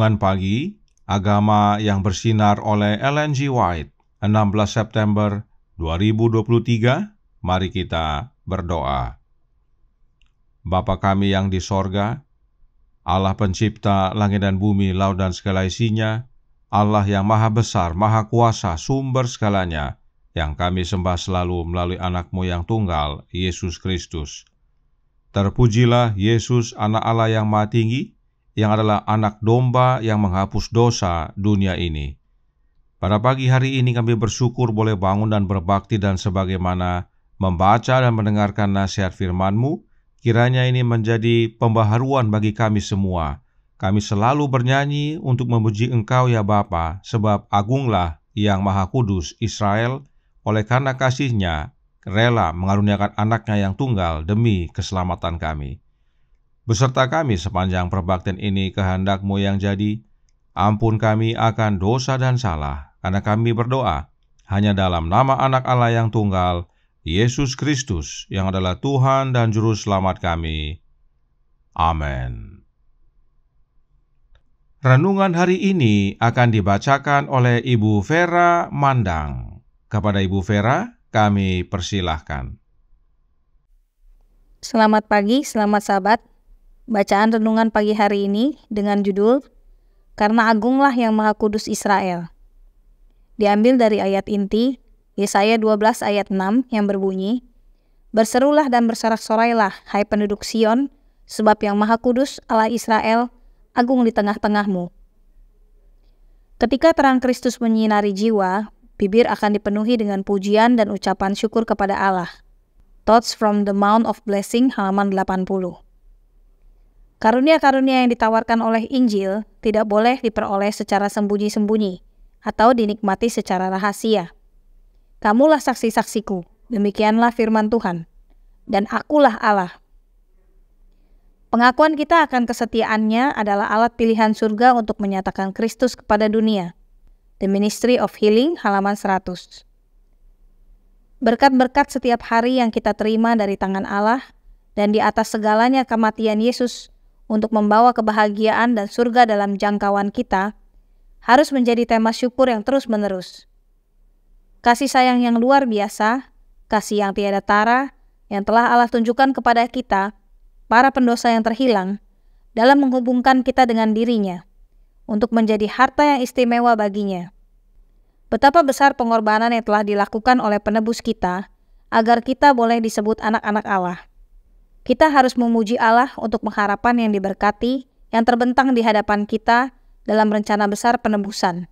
Renungan Pagi Agama yang bersinar oleh LNG White 16 September 2023 Mari kita berdoa Bapa kami yang di sorga Allah pencipta langit dan bumi, laut dan segala isinya Allah yang maha besar, maha kuasa, sumber segalanya yang kami sembah selalu melalui anakmu yang tunggal, Yesus Kristus. Terpujilah Yesus, anak Allah yang maha tinggi, yang adalah anak domba yang menghapus dosa dunia ini. Pada pagi hari ini kami bersyukur boleh bangun dan berbakti dan sebagaimana membaca dan mendengarkan nasihat firman-Mu, kiranya ini menjadi pembaharuan bagi kami semua. Kami selalu bernyanyi untuk memuji Engkau ya Bapa, sebab agunglah yang Maha Kudus Israel, oleh karena kasihnya rela mengaruniakan anaknya yang tunggal demi keselamatan kami. Beserta kami sepanjang perbaktian ini kehendakmu yang jadi, ampun kami akan dosa dan salah, karena kami berdoa hanya dalam nama anak Allah yang tunggal, Yesus Kristus, yang adalah Tuhan dan Juru Selamat kami. Amin. Renungan hari ini akan dibacakan oleh Ibu Vera Mandang. Kepada Ibu Vera, kami persilahkan. Selamat pagi, selamat sahabat bacaan renungan pagi hari ini dengan judul Karena Agunglah yang Maha Kudus Israel. Diambil dari ayat inti Yesaya 12 ayat 6 yang berbunyi, Berserulah dan bersorak-sorailah, hai penduduk Sion, sebab yang maha kudus Allah Israel agung di tengah-tengahmu. Ketika terang Kristus menyinari jiwa, bibir akan dipenuhi dengan pujian dan ucapan syukur kepada Allah. Thoughts from the Mount of Blessing halaman 80 Karunia-karunia yang ditawarkan oleh Injil tidak boleh diperoleh secara sembunyi-sembunyi atau dinikmati secara rahasia. Kamulah saksi-saksiku, demikianlah firman Tuhan, dan akulah Allah. Pengakuan kita akan kesetiaannya adalah alat pilihan surga untuk menyatakan Kristus kepada dunia. The Ministry of Healing, halaman 100. Berkat-berkat setiap hari yang kita terima dari tangan Allah dan di atas segalanya kematian Yesus untuk membawa kebahagiaan dan surga dalam jangkauan kita harus menjadi tema syukur yang terus-menerus. Kasih sayang yang luar biasa, kasih yang tiada tara, yang telah Allah tunjukkan kepada kita, para pendosa yang terhilang, dalam menghubungkan kita dengan dirinya, untuk menjadi harta yang istimewa baginya. Betapa besar pengorbanan yang telah dilakukan oleh penebus kita, agar kita boleh disebut anak-anak Allah. Kita harus memuji Allah untuk pengharapan yang diberkati yang terbentang di hadapan kita dalam rencana besar penebusan.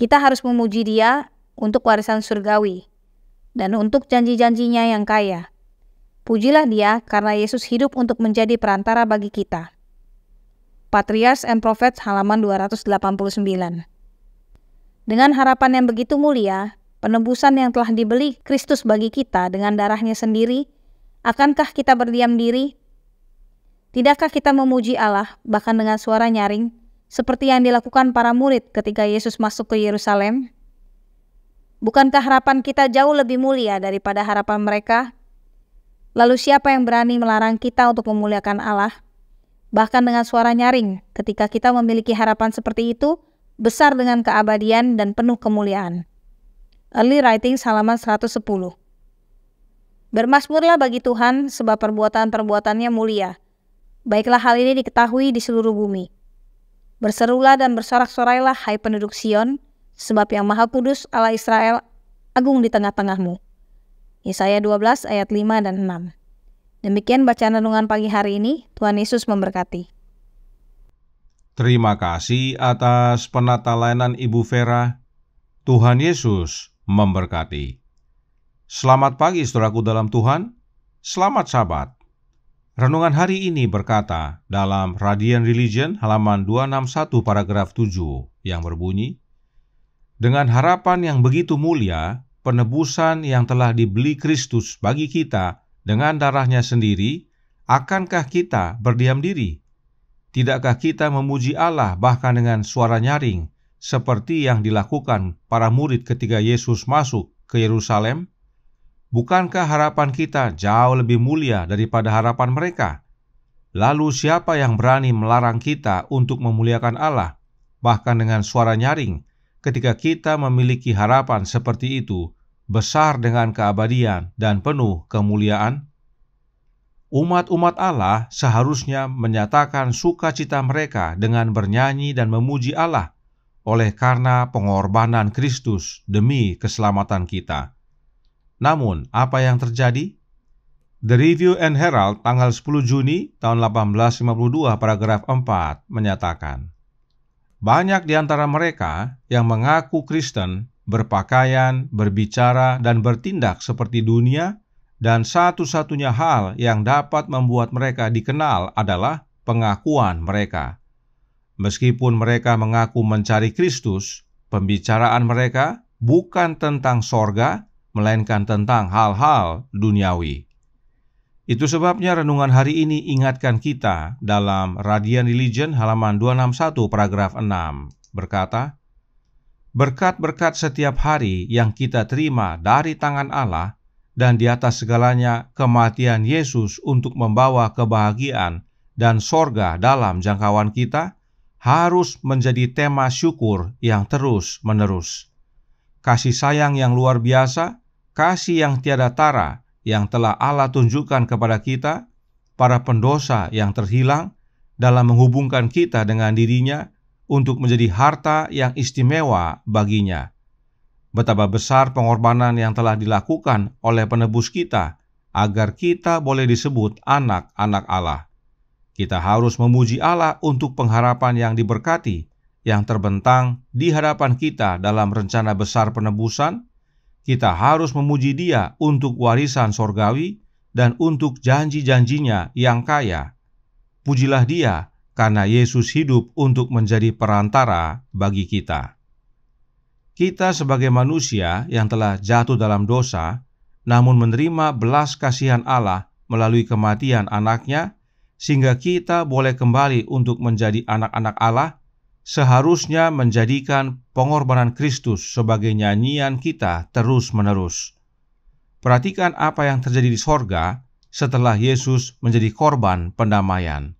Kita harus memuji Dia untuk warisan surgawi dan untuk janji-janjinya yang kaya. Pujilah Dia karena Yesus hidup untuk menjadi perantara bagi kita. Patrias and Prophets halaman 289. Dengan harapan yang begitu mulia, penebusan yang telah dibeli Kristus bagi kita dengan darahnya sendiri Akankah kita berdiam diri? Tidakkah kita memuji Allah bahkan dengan suara nyaring seperti yang dilakukan para murid ketika Yesus masuk ke Yerusalem? Bukankah harapan kita jauh lebih mulia daripada harapan mereka? Lalu siapa yang berani melarang kita untuk memuliakan Allah? Bahkan dengan suara nyaring, ketika kita memiliki harapan seperti itu, besar dengan keabadian dan penuh kemuliaan. Early Writing halaman 110 Bermasmurlah bagi Tuhan, sebab perbuatan-perbuatannya mulia. Baiklah hal ini diketahui di seluruh bumi. Berserulah dan bersorak-sorailah hai penduduk Sion, sebab yang maha kudus Allah Israel agung di tengah-tengahmu. Yesaya 12 ayat 5 dan 6. Demikian bacaan renungan pagi hari ini, Tuhan Yesus memberkati. Terima kasih atas penata layanan Ibu Vera. Tuhan Yesus memberkati. Selamat pagi saudaraku dalam Tuhan, selamat sabat. Renungan hari ini berkata dalam Radiant Religion halaman 261 paragraf 7 yang berbunyi, Dengan harapan yang begitu mulia, penebusan yang telah dibeli Kristus bagi kita dengan darahnya sendiri, akankah kita berdiam diri? Tidakkah kita memuji Allah bahkan dengan suara nyaring, seperti yang dilakukan para murid ketika Yesus masuk ke Yerusalem? Bukankah harapan kita jauh lebih mulia daripada harapan mereka? Lalu, siapa yang berani melarang kita untuk memuliakan Allah, bahkan dengan suara nyaring, ketika kita memiliki harapan seperti itu, besar dengan keabadian dan penuh kemuliaan? Umat-umat Allah seharusnya menyatakan sukacita mereka dengan bernyanyi dan memuji Allah, oleh karena pengorbanan Kristus demi keselamatan kita. Namun, apa yang terjadi? The Review and Herald tanggal 10 Juni tahun 1852 paragraf 4 menyatakan, Banyak di antara mereka yang mengaku Kristen berpakaian, berbicara, dan bertindak seperti dunia dan satu-satunya hal yang dapat membuat mereka dikenal adalah pengakuan mereka. Meskipun mereka mengaku mencari Kristus, pembicaraan mereka bukan tentang sorga, melainkan tentang hal-hal duniawi. Itu sebabnya renungan hari ini ingatkan kita dalam Radian Religion halaman 261 paragraf 6 berkata, Berkat-berkat setiap hari yang kita terima dari tangan Allah dan di atas segalanya kematian Yesus untuk membawa kebahagiaan dan sorga dalam jangkauan kita harus menjadi tema syukur yang terus menerus. Kasih sayang yang luar biasa kasih yang tiada tara yang telah Allah tunjukkan kepada kita, para pendosa yang terhilang, dalam menghubungkan kita dengan dirinya untuk menjadi harta yang istimewa baginya. Betapa besar pengorbanan yang telah dilakukan oleh penebus kita agar kita boleh disebut anak-anak Allah. Kita harus memuji Allah untuk pengharapan yang diberkati, yang terbentang di hadapan kita dalam rencana besar penebusan, kita harus memuji Dia untuk warisan sorgawi dan untuk janji-janjinya yang kaya. Pujilah Dia karena Yesus hidup untuk menjadi perantara bagi kita. Kita sebagai manusia yang telah jatuh dalam dosa, namun menerima belas kasihan Allah melalui kematian anaknya, sehingga kita boleh kembali untuk menjadi anak-anak Allah seharusnya menjadikan pengorbanan Kristus sebagai nyanyian kita terus-menerus. Perhatikan apa yang terjadi di sorga setelah Yesus menjadi korban pendamaian.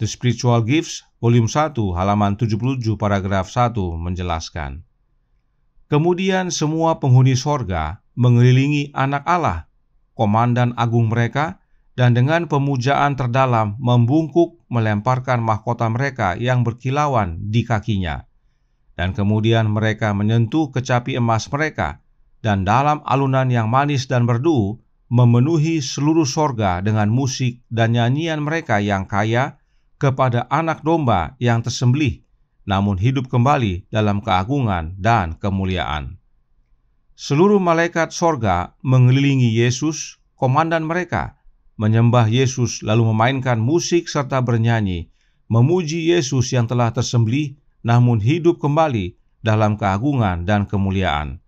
The Spiritual Gifts, Volume 1, halaman 77, paragraf 1, menjelaskan. Kemudian semua penghuni sorga mengelilingi anak Allah, komandan agung mereka, dan dengan pemujaan terdalam membungkuk melemparkan mahkota mereka yang berkilauan di kakinya. Dan kemudian mereka menyentuh kecapi emas mereka, dan dalam alunan yang manis dan merdu, memenuhi seluruh sorga dengan musik dan nyanyian mereka yang kaya kepada anak domba yang tersembelih, namun hidup kembali dalam keagungan dan kemuliaan. Seluruh malaikat sorga mengelilingi Yesus, komandan mereka, menyembah Yesus, lalu memainkan musik serta bernyanyi, memuji Yesus yang telah tersembelih namun hidup kembali dalam keagungan dan kemuliaan.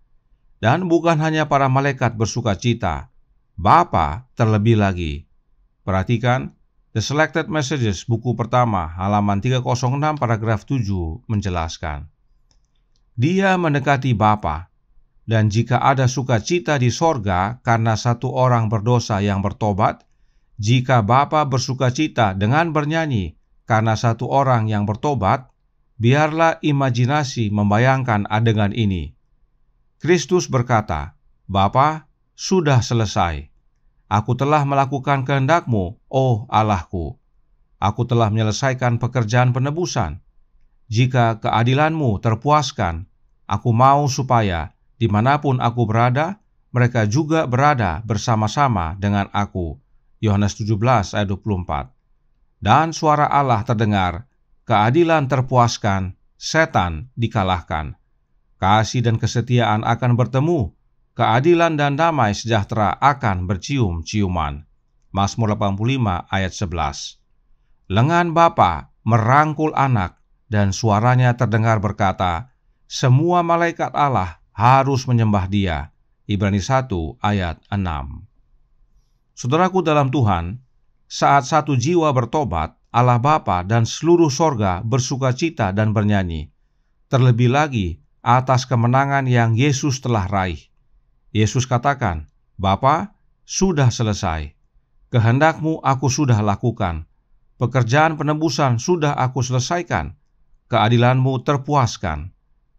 Dan bukan hanya para malaikat bersuka cita, Bapa terlebih lagi. Perhatikan, The Selected Messages buku pertama halaman 306 paragraf 7 menjelaskan. Dia mendekati Bapa, dan jika ada sukacita di sorga karena satu orang berdosa yang bertobat, jika Bapa bersuka cita dengan bernyanyi karena satu orang yang bertobat, biarlah imajinasi membayangkan adegan ini. Kristus berkata, Bapa, sudah selesai. Aku telah melakukan kehendakmu, oh Allahku. Aku telah menyelesaikan pekerjaan penebusan. Jika keadilanmu terpuaskan, aku mau supaya dimanapun aku berada, mereka juga berada bersama-sama dengan aku.' Yohanes 17 ayat 24. Dan suara Allah terdengar, keadilan terpuaskan, setan dikalahkan. Kasih dan kesetiaan akan bertemu, keadilan dan damai sejahtera akan bercium-ciuman. Mazmur 85 ayat 11. Lengan Bapa merangkul anak dan suaranya terdengar berkata, semua malaikat Allah harus menyembah dia. Ibrani 1 ayat 6. Saudaraku dalam Tuhan, saat satu jiwa bertobat, Allah Bapa dan seluruh sorga bersuka cita dan bernyanyi. Terlebih lagi atas kemenangan yang Yesus telah raih. Yesus katakan, Bapa, sudah selesai. Kehendakmu aku sudah lakukan. Pekerjaan penebusan sudah aku selesaikan. Keadilanmu terpuaskan.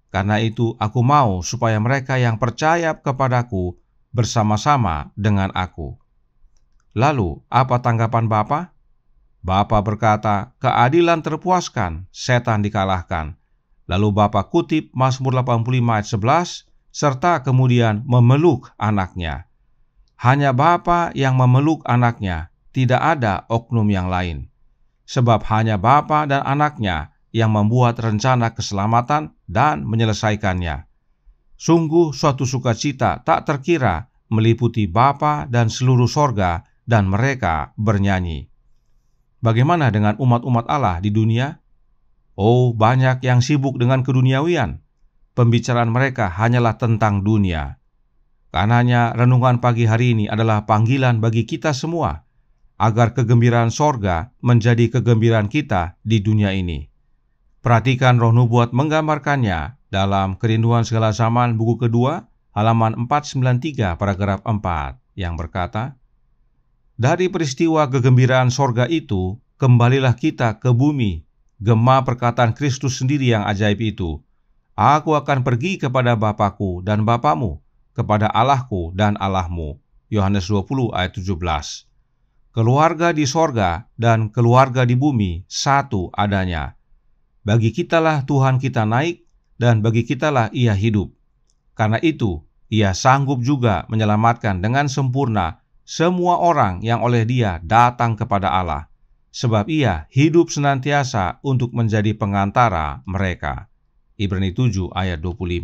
Karena itu aku mau supaya mereka yang percaya kepadaku bersama-sama dengan aku. Lalu, apa tanggapan Bapak? Bapak berkata, keadilan terpuaskan, setan dikalahkan. Lalu Bapak kutip Mazmur 85 ayat 11, serta kemudian memeluk anaknya. Hanya Bapa yang memeluk anaknya, tidak ada oknum yang lain. Sebab hanya Bapa dan anaknya yang membuat rencana keselamatan dan menyelesaikannya. Sungguh suatu sukacita tak terkira meliputi Bapa dan seluruh sorga dan mereka bernyanyi. Bagaimana dengan umat-umat Allah di dunia? Oh, banyak yang sibuk dengan keduniawian. Pembicaraan mereka hanyalah tentang dunia. Karena renungan pagi hari ini adalah panggilan bagi kita semua agar kegembiraan sorga menjadi kegembiraan kita di dunia ini. Perhatikan roh nubuat menggambarkannya dalam Kerinduan Segala Zaman buku kedua, halaman 493 paragraf 4 yang berkata, dari peristiwa kegembiraan sorga itu, kembalilah kita ke bumi. Gema perkataan Kristus sendiri yang ajaib itu. Aku akan pergi kepada Bapakku dan Bapamu, kepada Allahku dan Allahmu. Yohanes 20 ayat 17 keluarga di sorga dan keluarga di bumi satu adanya. Bagi kitalah Tuhan kita naik, dan bagi kitalah Ia hidup. Karena itu, Ia sanggup juga menyelamatkan dengan sempurna semua orang yang oleh dia datang kepada Allah, sebab ia hidup senantiasa untuk menjadi pengantara mereka. Ibrani 7 ayat 25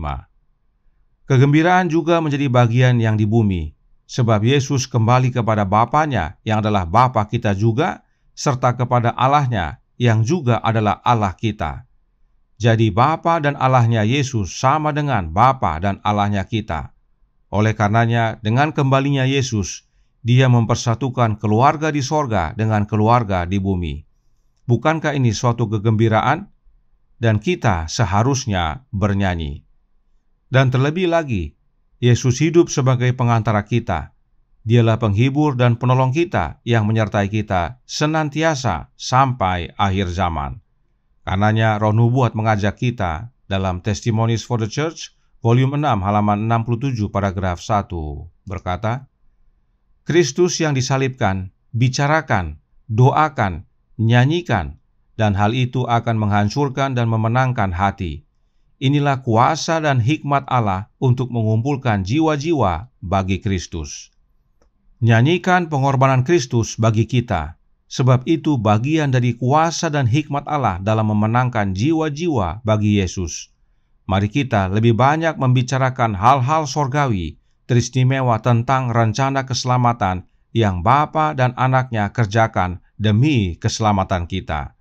Kegembiraan juga menjadi bagian yang di bumi, sebab Yesus kembali kepada Bapanya yang adalah Bapa kita juga, serta kepada Allahnya yang juga adalah Allah kita. Jadi Bapa dan Allahnya Yesus sama dengan Bapa dan Allahnya kita. Oleh karenanya, dengan kembalinya Yesus, dia mempersatukan keluarga di sorga dengan keluarga di bumi. Bukankah ini suatu kegembiraan? Dan kita seharusnya bernyanyi. Dan terlebih lagi, Yesus hidup sebagai pengantara kita. Dialah penghibur dan penolong kita yang menyertai kita senantiasa sampai akhir zaman. Karenanya roh nubuat mengajak kita dalam Testimonies for the Church, volume 6 halaman 67 paragraf 1 berkata, Kristus yang disalibkan, bicarakan, doakan, nyanyikan, dan hal itu akan menghancurkan dan memenangkan hati. Inilah kuasa dan hikmat Allah untuk mengumpulkan jiwa-jiwa bagi Kristus. Nyanyikan pengorbanan Kristus bagi kita, sebab itu bagian dari kuasa dan hikmat Allah dalam memenangkan jiwa-jiwa bagi Yesus. Mari kita lebih banyak membicarakan hal-hal sorgawi teristimewa tentang rencana keselamatan yang Bapa dan anaknya kerjakan demi keselamatan kita.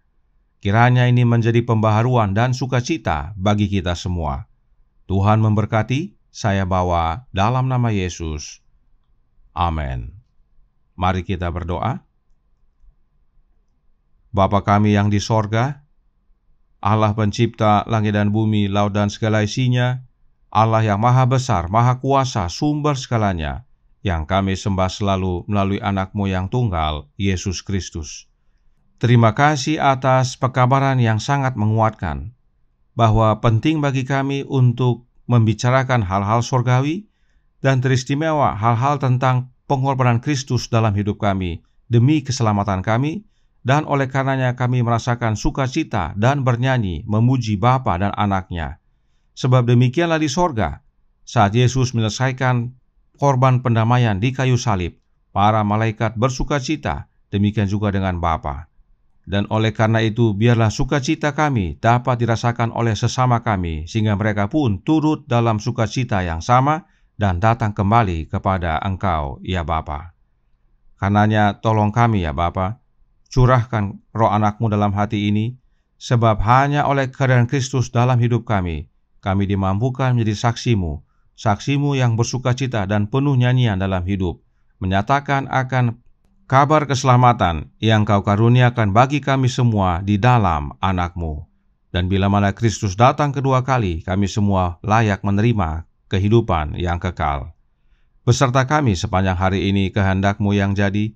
Kiranya ini menjadi pembaharuan dan sukacita bagi kita semua. Tuhan memberkati, saya bawa dalam nama Yesus. Amin. Mari kita berdoa. Bapa kami yang di sorga, Allah pencipta langit dan bumi, laut dan segala isinya, Allah yang maha besar, maha kuasa, sumber segalanya, yang kami sembah selalu melalui anakmu yang tunggal, Yesus Kristus. Terima kasih atas pekabaran yang sangat menguatkan, bahwa penting bagi kami untuk membicarakan hal-hal surgawi dan teristimewa hal-hal tentang pengorbanan Kristus dalam hidup kami demi keselamatan kami, dan oleh karenanya kami merasakan sukacita dan bernyanyi memuji Bapa dan anaknya sebab demikianlah di sorga. Saat Yesus menyelesaikan korban pendamaian di kayu salib, para malaikat bersuka cita, demikian juga dengan Bapa. Dan oleh karena itu, biarlah sukacita kami dapat dirasakan oleh sesama kami, sehingga mereka pun turut dalam sukacita yang sama dan datang kembali kepada Engkau, ya Bapa. Karenanya, tolong kami, ya Bapa, curahkan roh anakmu dalam hati ini, sebab hanya oleh keadaan Kristus dalam hidup kami, kami dimampukan menjadi saksimu, saksimu yang bersuka cita dan penuh nyanyian dalam hidup, menyatakan akan kabar keselamatan yang kau karuniakan bagi kami semua di dalam anakmu. Dan bila mana Kristus datang kedua kali, kami semua layak menerima kehidupan yang kekal. Beserta kami sepanjang hari ini kehendakmu yang jadi,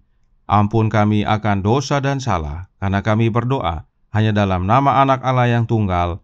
ampun kami akan dosa dan salah, karena kami berdoa hanya dalam nama anak Allah yang tunggal,